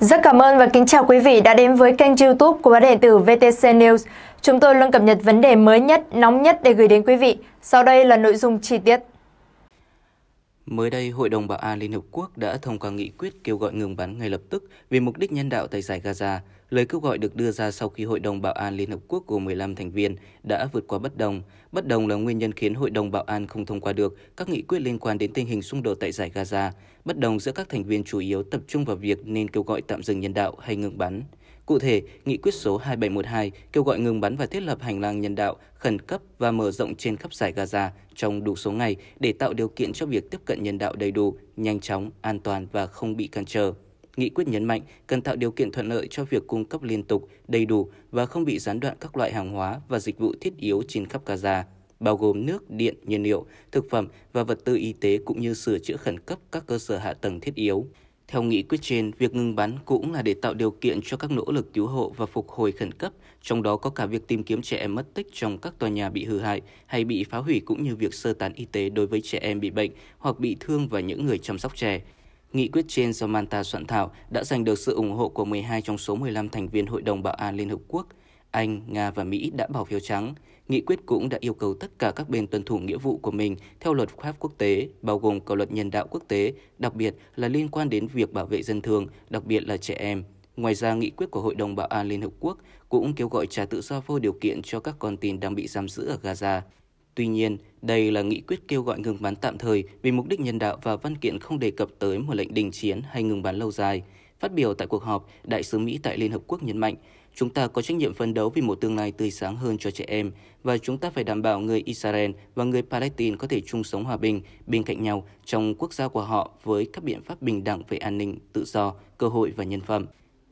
Rất cảm ơn và kính chào quý vị đã đến với kênh youtube của báo điện tử VTC News. Chúng tôi luôn cập nhật vấn đề mới nhất, nóng nhất để gửi đến quý vị. Sau đây là nội dung chi tiết. Mới đây, Hội đồng Bảo an Liên Hợp Quốc đã thông qua nghị quyết kêu gọi ngừng bắn ngay lập tức vì mục đích nhân đạo tại giải Gaza. Lời kêu gọi được đưa ra sau khi Hội đồng Bảo an Liên Hợp Quốc gồm 15 thành viên đã vượt qua bất đồng. Bất đồng là nguyên nhân khiến Hội đồng Bảo an không thông qua được các nghị quyết liên quan đến tình hình xung đột tại giải Gaza. Bất đồng giữa các thành viên chủ yếu tập trung vào việc nên kêu gọi tạm dừng nhân đạo hay ngừng bắn. Cụ thể, nghị quyết số 2712 kêu gọi ngừng bắn và thiết lập hành lang nhân đạo khẩn cấp và mở rộng trên khắp giải Gaza trong đủ số ngày để tạo điều kiện cho việc tiếp cận nhân đạo đầy đủ, nhanh chóng, an toàn và không bị cản trở. Nghị quyết nhấn mạnh cần tạo điều kiện thuận lợi cho việc cung cấp liên tục, đầy đủ và không bị gián đoạn các loại hàng hóa và dịch vụ thiết yếu trên khắp Gaza, bao gồm nước, điện, nhiên liệu, thực phẩm và vật tư y tế cũng như sửa chữa khẩn cấp các cơ sở hạ tầng thiết yếu. Theo nghị quyết trên, việc ngừng bắn cũng là để tạo điều kiện cho các nỗ lực cứu hộ và phục hồi khẩn cấp, trong đó có cả việc tìm kiếm trẻ em mất tích trong các tòa nhà bị hư hại hay bị phá hủy cũng như việc sơ tán y tế đối với trẻ em bị bệnh hoặc bị thương và những người chăm sóc trẻ. Nghị quyết trên do Manta soạn thảo đã giành được sự ủng hộ của 12 trong số 15 thành viên Hội đồng Bảo an Liên Hợp Quốc. Anh, Nga và Mỹ đã bỏ phiếu trắng. Nghị quyết cũng đã yêu cầu tất cả các bên tuân thủ nghĩa vụ của mình theo luật pháp quốc tế, bao gồm cả luật nhân đạo quốc tế, đặc biệt là liên quan đến việc bảo vệ dân thường, đặc biệt là trẻ em. Ngoài ra, nghị quyết của Hội đồng Bảo an Liên Hợp Quốc cũng kêu gọi trả tự do vô điều kiện cho các con tin đang bị giam giữ ở Gaza. Tuy nhiên, đây là nghị quyết kêu gọi ngừng bắn tạm thời vì mục đích nhân đạo và văn kiện không đề cập tới một lệnh đình chiến hay ngừng bắn lâu dài. Phát biểu tại cuộc họp, Đại sứ Mỹ tại Liên Hợp Quốc nhấn mạnh, chúng ta có trách nhiệm phấn đấu vì một tương lai tươi sáng hơn cho trẻ em và chúng ta phải đảm bảo người Israel và người Palestine có thể chung sống hòa bình bên cạnh nhau trong quốc gia của họ với các biện pháp bình đẳng về an ninh, tự do, cơ hội và nhân phẩm.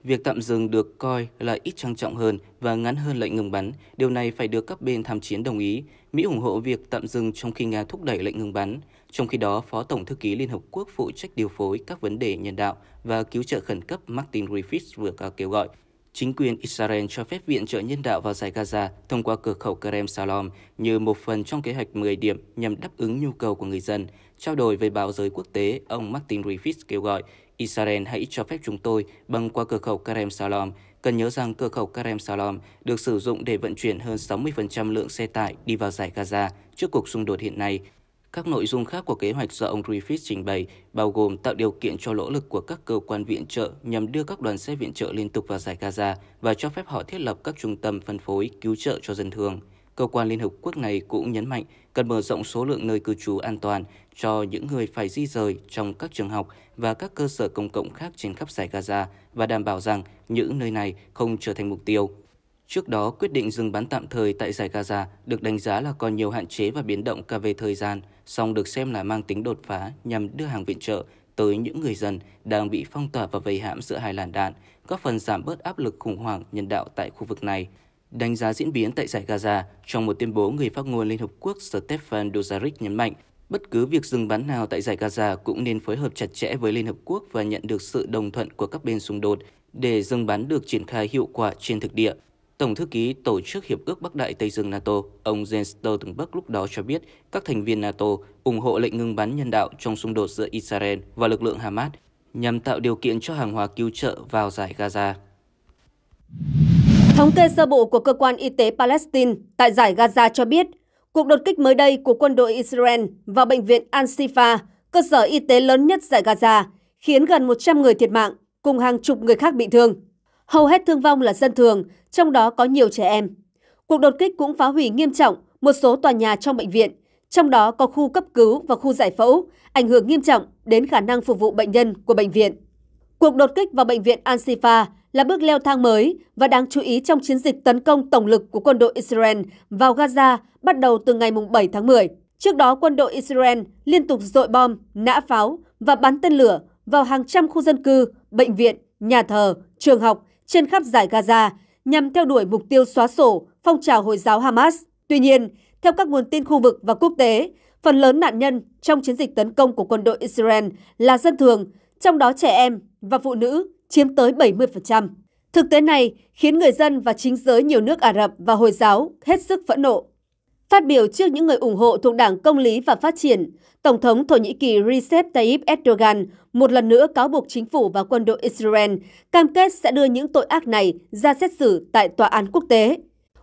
Việc tạm dừng được coi là ít trang trọng hơn và ngắn hơn lệnh ngừng bắn. Điều này phải được các bên tham chiến đồng ý. Mỹ ủng hộ việc tạm dừng trong khi Nga thúc đẩy lệnh ngừng bắn. Trong khi đó, Phó Tổng thư ký Liên Hợp Quốc phụ trách điều phối các vấn đề nhân đạo và cứu trợ khẩn cấp Martin Griffiths vừa có kêu gọi chính quyền Israel cho phép viện trợ nhân đạo vào giải Gaza thông qua cửa khẩu Kerem Salom như một phần trong kế hoạch 10 điểm nhằm đáp ứng nhu cầu của người dân. Trao đổi với báo giới quốc tế, ông Martin Griffiths kêu gọi Israel hãy cho phép chúng tôi băng qua cửa khẩu Karem Salom. Cần nhớ rằng cửa khẩu Karem Salom được sử dụng để vận chuyển hơn 60% lượng xe tải đi vào giải Gaza trước cuộc xung đột hiện nay. Các nội dung khác của kế hoạch do ông Griffith trình bày bao gồm tạo điều kiện cho nỗ lực của các cơ quan viện trợ nhằm đưa các đoàn xe viện trợ liên tục vào giải Gaza và cho phép họ thiết lập các trung tâm phân phối cứu trợ cho dân thường. Cơ quan Liên Hợp Quốc này cũng nhấn mạnh cần mở rộng số lượng nơi cư trú an toàn cho những người phải di rời trong các trường học và các cơ sở công cộng khác trên khắp giải Gaza và đảm bảo rằng những nơi này không trở thành mục tiêu. Trước đó, quyết định dừng bắn tạm thời tại giải Gaza được đánh giá là còn nhiều hạn chế và biến động cả về thời gian, song được xem là mang tính đột phá nhằm đưa hàng viện trợ tới những người dân đang bị phong tỏa và vây hãm giữa hai làn đạn, góp phần giảm bớt áp lực khủng hoảng nhân đạo tại khu vực này. Đánh giá diễn biến tại giải Gaza, trong một tuyên bố người phát ngôn Liên Hợp Quốc Stefan Dozaric nhấn mạnh, bất cứ việc dừng bắn nào tại giải Gaza cũng nên phối hợp chặt chẽ với Liên Hợp Quốc và nhận được sự đồng thuận của các bên xung đột để dừng bắn được triển khai hiệu quả trên thực địa. Tổng thư ký Tổ chức Hiệp ước Bắc Đại Tây Dương NATO, ông Jens Stoltenberg lúc đó cho biết các thành viên NATO ủng hộ lệnh ngừng bắn nhân đạo trong xung đột giữa Israel và lực lượng Hamas nhằm tạo điều kiện cho hàng hóa cứu trợ vào giải Gaza. Thống kê sơ bộ của cơ quan y tế Palestine tại giải Gaza cho biết, cuộc đột kích mới đây của quân đội Israel vào bệnh viện Al-Shifa, cơ sở y tế lớn nhất giải Gaza, khiến gần 100 người thiệt mạng cùng hàng chục người khác bị thương. Hầu hết thương vong là dân thường, trong đó có nhiều trẻ em. Cuộc đột kích cũng phá hủy nghiêm trọng một số tòa nhà trong bệnh viện, trong đó có khu cấp cứu và khu giải phẫu, ảnh hưởng nghiêm trọng đến khả năng phục vụ bệnh nhân của bệnh viện. Cuộc đột kích vào bệnh viện Al-Shifa là bước leo thang mới và đáng chú ý trong chiến dịch tấn công tổng lực của quân đội Israel vào Gaza bắt đầu từ ngày 7 tháng 10. Trước đó, quân đội Israel liên tục dội bom, nã pháo và bắn tên lửa vào hàng trăm khu dân cư, bệnh viện, nhà thờ, trường học trên khắp giải Gaza nhằm theo đuổi mục tiêu xóa sổ phong trào Hồi giáo Hamas. Tuy nhiên, theo các nguồn tin khu vực và quốc tế, phần lớn nạn nhân trong chiến dịch tấn công của quân đội Israel là dân thường, trong đó trẻ em và phụ nữ chiếm tới 70%. Thực tế này khiến người dân và chính giới nhiều nước Ả Rập và Hồi giáo hết sức phẫn nộ. Phát biểu trước những người ủng hộ thuộc Đảng Công lý và Phát triển, Tổng thống Thổ Nhĩ Kỳ Recep Tayyip Erdogan một lần nữa cáo buộc chính phủ và quân đội Israel cam kết sẽ đưa những tội ác này ra xét xử tại tòa án quốc tế.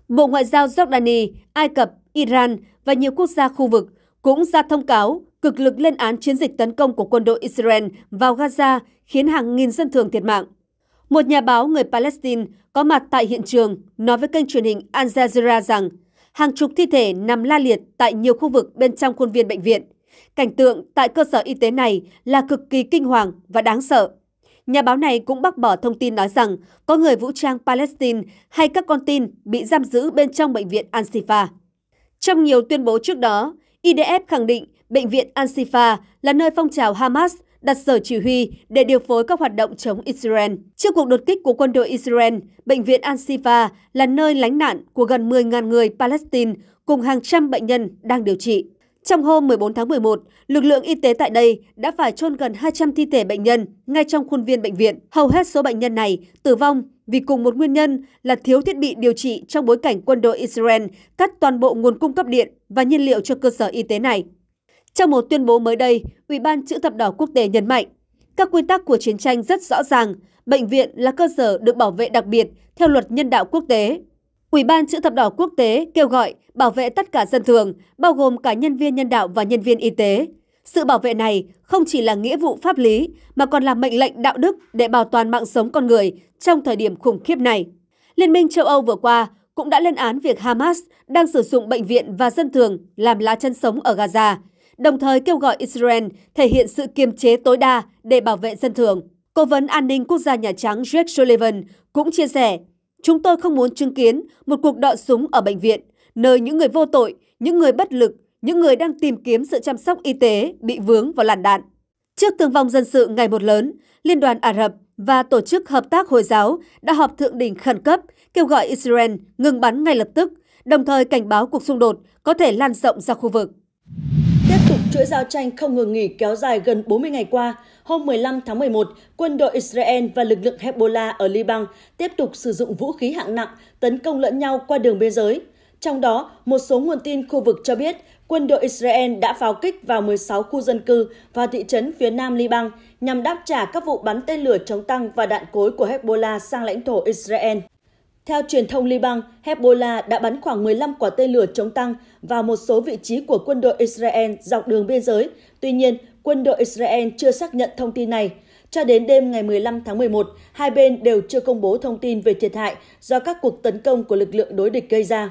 Bộ Ngoại giao Jordani, Ai Cập, Iran và nhiều quốc gia khu vực cũng ra thông cáo cực lực lên án chiến dịch tấn công của quân đội Israel vào Gaza khiến hàng nghìn dân thường thiệt mạng. Một nhà báo người Palestine có mặt tại hiện trường nói với kênh truyền hình Al Jazeera rằng hàng chục thi thể nằm la liệt tại nhiều khu vực bên trong khuôn viên bệnh viện. Cảnh tượng tại cơ sở y tế này là cực kỳ kinh hoàng và đáng sợ. Nhà báo này cũng bác bỏ thông tin nói rằng có người vũ trang Palestine hay các con tin bị giam giữ bên trong bệnh viện Al-Shifa. Trong nhiều tuyên bố trước đó, IDF khẳng định Bệnh viện al là nơi phong trào Hamas đặt sở chỉ huy để điều phối các hoạt động chống Israel. Trước cuộc đột kích của quân đội Israel, bệnh viện al là nơi lánh nạn của gần 10.000 người Palestine cùng hàng trăm bệnh nhân đang điều trị. Trong hôm 14 tháng 11, lực lượng y tế tại đây đã phải chôn gần 200 thi thể bệnh nhân ngay trong khuôn viên bệnh viện. Hầu hết số bệnh nhân này tử vong vì cùng một nguyên nhân là thiếu thiết bị điều trị trong bối cảnh quân đội Israel cắt toàn bộ nguồn cung cấp điện và nhiên liệu cho cơ sở y tế này. Trong một tuyên bố mới đây, Ủy ban Chữ thập đỏ quốc tế nhấn mạnh, các quy tắc của chiến tranh rất rõ ràng, bệnh viện là cơ sở được bảo vệ đặc biệt theo luật nhân đạo quốc tế. Ủy ban Chữ thập đỏ quốc tế kêu gọi bảo vệ tất cả dân thường, bao gồm cả nhân viên nhân đạo và nhân viên y tế. Sự bảo vệ này không chỉ là nghĩa vụ pháp lý mà còn là mệnh lệnh đạo đức để bảo toàn mạng sống con người trong thời điểm khủng khiếp này. Liên minh châu Âu vừa qua cũng đã lên án việc Hamas đang sử dụng bệnh viện và dân thường làm lá chân sống ở Gaza đồng thời kêu gọi Israel thể hiện sự kiềm chế tối đa để bảo vệ dân thường. Cố vấn an ninh quốc gia Nhà Trắng Jake Sullivan cũng chia sẻ, chúng tôi không muốn chứng kiến một cuộc đọ súng ở bệnh viện, nơi những người vô tội, những người bất lực, những người đang tìm kiếm sự chăm sóc y tế bị vướng vào làn đạn. Trước thương vong dân sự ngày một lớn, Liên đoàn Ả Rập và Tổ chức Hợp tác Hồi giáo đã họp thượng đỉnh khẩn cấp kêu gọi Israel ngừng bắn ngay lập tức, đồng thời cảnh báo cuộc xung đột có thể lan rộng ra khu vực. Chuỗi giao tranh không ngừng nghỉ kéo dài gần 40 ngày qua, hôm 15 tháng 11, quân đội Israel và lực lượng Hezbollah ở Liban tiếp tục sử dụng vũ khí hạng nặng tấn công lẫn nhau qua đường biên giới. Trong đó, một số nguồn tin khu vực cho biết quân đội Israel đã pháo kích vào 16 khu dân cư và thị trấn phía nam Liban nhằm đáp trả các vụ bắn tên lửa chống tăng và đạn cối của Hezbollah sang lãnh thổ Israel. Theo truyền thông Liban, Hezbollah đã bắn khoảng 15 quả tên lửa chống tăng vào một số vị trí của quân đội Israel dọc đường biên giới. Tuy nhiên, quân đội Israel chưa xác nhận thông tin này. Cho đến đêm ngày 15 tháng 11, hai bên đều chưa công bố thông tin về thiệt hại do các cuộc tấn công của lực lượng đối địch gây ra.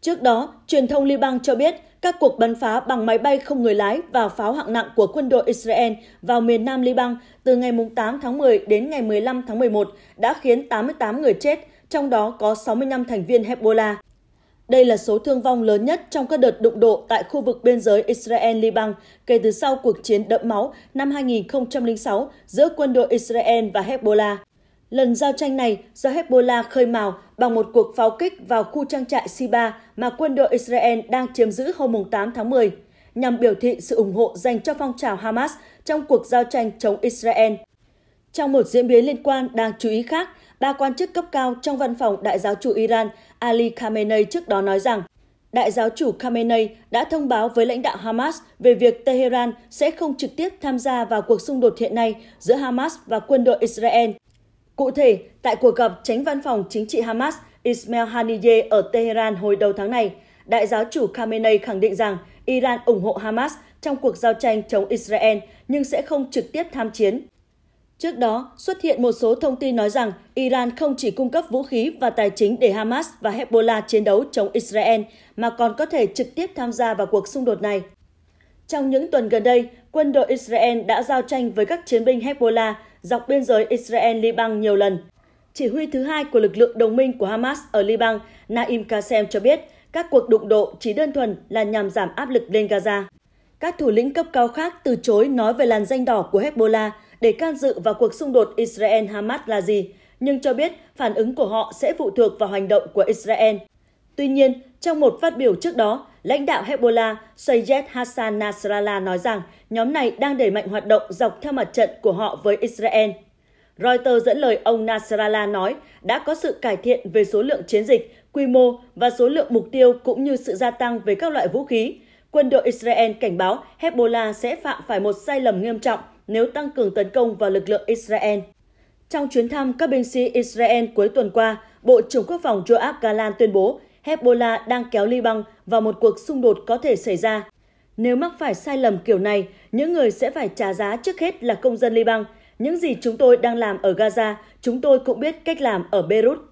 Trước đó, truyền thông Liban cho biết các cuộc bắn phá bằng máy bay không người lái và pháo hạng nặng của quân đội Israel vào miền nam Liban từ ngày 8 tháng 10 đến ngày 15 tháng 11 đã khiến 88 người chết, trong đó có 65 thành viên Hezbollah. Đây là số thương vong lớn nhất trong các đợt đụng độ tại khu vực biên giới Israel-Liban kể từ sau cuộc chiến đẫm máu năm 2006 giữa quân đội Israel và Hezbollah. Lần giao tranh này do Hezbollah khơi mào bằng một cuộc pháo kích vào khu trang trại Siba mà quân đội Israel đang chiếm giữ hôm 8 tháng 10, nhằm biểu thị sự ủng hộ dành cho phong trào Hamas trong cuộc giao tranh chống Israel. Trong một diễn biến liên quan đang chú ý khác, ba quan chức cấp cao trong văn phòng Đại giáo chủ Iran Ali Khamenei trước đó nói rằng Đại giáo chủ Khamenei đã thông báo với lãnh đạo Hamas về việc Tehran sẽ không trực tiếp tham gia vào cuộc xung đột hiện nay giữa Hamas và quân đội Israel. Cụ thể, tại cuộc gặp tránh văn phòng chính trị Hamas Ismail Haniyeh ở Tehran hồi đầu tháng này, đại giáo chủ Khamenei khẳng định rằng Iran ủng hộ Hamas trong cuộc giao tranh chống Israel nhưng sẽ không trực tiếp tham chiến. Trước đó, xuất hiện một số thông tin nói rằng Iran không chỉ cung cấp vũ khí và tài chính để Hamas và Hezbollah chiến đấu chống Israel, mà còn có thể trực tiếp tham gia vào cuộc xung đột này. Trong những tuần gần đây, quân đội Israel đã giao tranh với các chiến binh Hezbollah dọc biên giới Israel-Liban nhiều lần. Chỉ huy thứ hai của lực lượng đồng minh của Hamas ở Liban, Naim Kassem cho biết các cuộc đụng độ chỉ đơn thuần là nhằm giảm áp lực lên Gaza. Các thủ lĩnh cấp cao khác từ chối nói về làn danh đỏ của Hezbollah – để can dự vào cuộc xung đột Israel-Hamas là gì, nhưng cho biết phản ứng của họ sẽ phụ thuộc vào hành động của Israel. Tuy nhiên, trong một phát biểu trước đó, lãnh đạo Hezbollah Sayyed Hassan Nasrallah nói rằng nhóm này đang đẩy mạnh hoạt động dọc theo mặt trận của họ với Israel. Reuters dẫn lời ông Nasrallah nói đã có sự cải thiện về số lượng chiến dịch, quy mô và số lượng mục tiêu cũng như sự gia tăng về các loại vũ khí. Quân đội Israel cảnh báo Hezbollah sẽ phạm phải một sai lầm nghiêm trọng nếu tăng cường tấn công vào lực lượng Israel. Trong chuyến thăm các binh sĩ Israel cuối tuần qua, Bộ trưởng Quốc phòng Joab Galan tuyên bố Hezbollah đang kéo Liban vào một cuộc xung đột có thể xảy ra. Nếu mắc phải sai lầm kiểu này, những người sẽ phải trả giá trước hết là công dân Liban. Những gì chúng tôi đang làm ở Gaza, chúng tôi cũng biết cách làm ở Beirut.